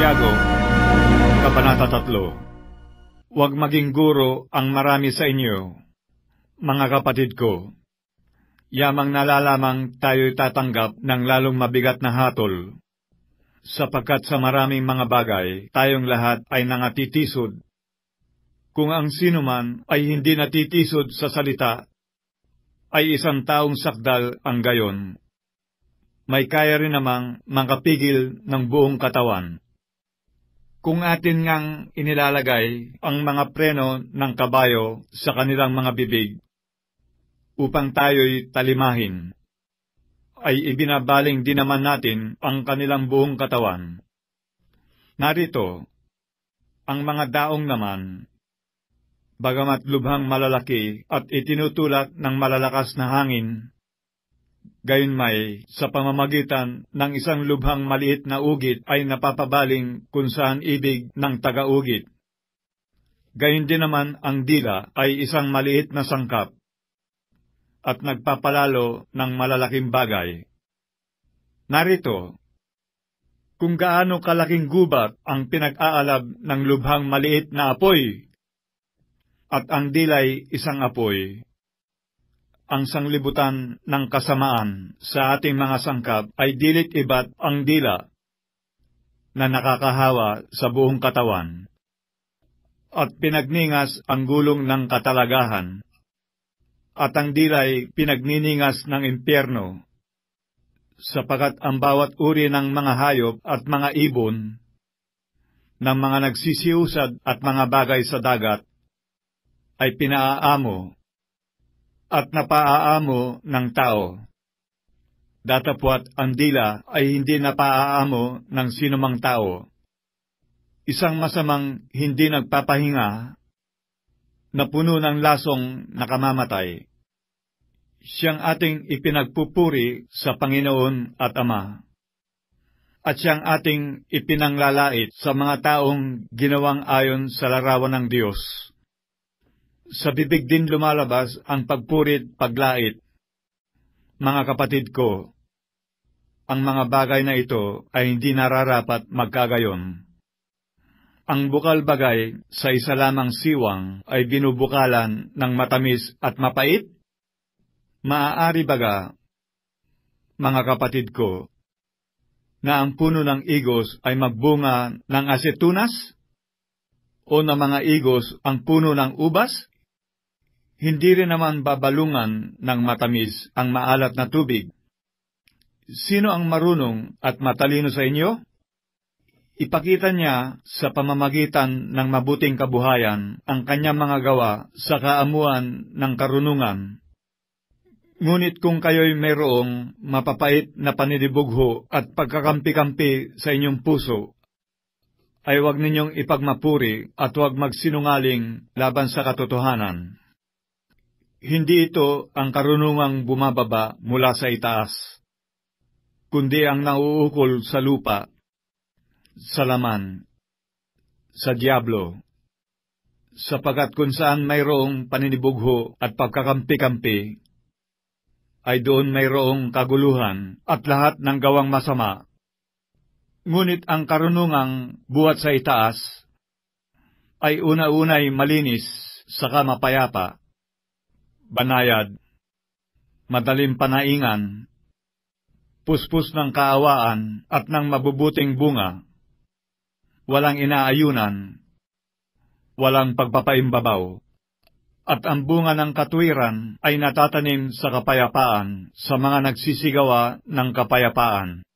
Tiago, Kabanata 3 Huwag maging guro ang marami sa inyo, mga kapatid ko. Yamang nalalamang tayo'y tatanggap ng lalong mabigat na hatol, sapagkat sa maraming mga bagay tayong lahat ay nangatitisod. Kung ang sino man ay hindi natitisod sa salita, ay isang taong sakdal ang gayon may kaya rin namang mangkapigil ng buong katawan kung atin ngang inilalagay ang mga preno ng kabayo sa kanilang mga bibig upang tayo'y talimahin, ay ibinabaling din naman natin ang kanilang buong katawan. Narito, ang mga daong naman, bagamat lubhang malalaki at itinutulak ng malalakas na hangin, Gayon may, sa pamamagitan ng isang lubhang maliit na ugit ay napapabaling kung saan ibig ng taga-ugit. Gayon din naman ang dila ay isang maliit na sangkap at nagpapalalo ng malalaking bagay. Narito, kung gaano kalaking gubat ang pinag-aalab ng lubhang maliit na apoy, at ang dilay isang apoy ang sanglibutan ng kasamaan sa ating mga sangkap ay dilit ibat ang dila na nakakahawa sa buong katawan at pinagningas ang gulong ng katalagahan, at ang dilay pinagniningas ng impyerno, sapagat ang bawat uri ng mga hayop at mga ibon, ng mga nagsisiusad at mga bagay sa dagat, ay pinaaamo at napaaamo ng tao. Datapwat ang dila ay hindi napaaamo ng sinumang tao. Isang masamang hindi nagpapahinga na puno ng lasong nakamamatay. Siyang ating ipinagpupuri sa Panginoon at Ama at siyang ating ipinanglalait sa mga taong ginawang ayon sa larawan ng Diyos. Sa bibig din lumalabas ang pagpurit, paglait. Mga kapatid ko, ang mga bagay na ito ay hindi nararapat magkagayon. Ang bukal bagay sa isa lamang siwang ay binubukalan ng matamis at mapait? Maaari baga, mga kapatid ko, na ang puno ng igos ay magbunga ng asetunas? O na mga igos ang puno ng ubas? Hindi rin naman babalungan ng matamis ang maalat na tubig. Sino ang marunong at matalino sa inyo? Ipakita niya sa pamamagitan ng mabuting kabuhayan ang kanyang mga gawa sa kaamuan ng karunungan. Ngunit kung kayo'y mayroong mapapait na panidibugho at pagkakampi-kampi sa inyong puso, ay huwag ninyong ipagmapuri at huwag magsinungaling laban sa katotohanan. Hindi ito ang karunungang bumababa mula sa itaas, kundi ang nauukol sa lupa, sa laman, sa diablo, sapagat kung saan mayroong paninibugho at pagkakampi-kampi, ay doon mayroong kaguluhan at lahat ng gawang masama. Ngunit ang karunungang buhat sa itaas ay una-unay malinis sa kamapayapa banayad, madalim panaingan, puspos ng kaawaan at ng mabubuting bunga, walang inaayunan, walang pagpapaimbabaw, at ang bunga ng katwiran ay natatanim sa kapayapaan sa mga nagsisigawa ng kapayapaan.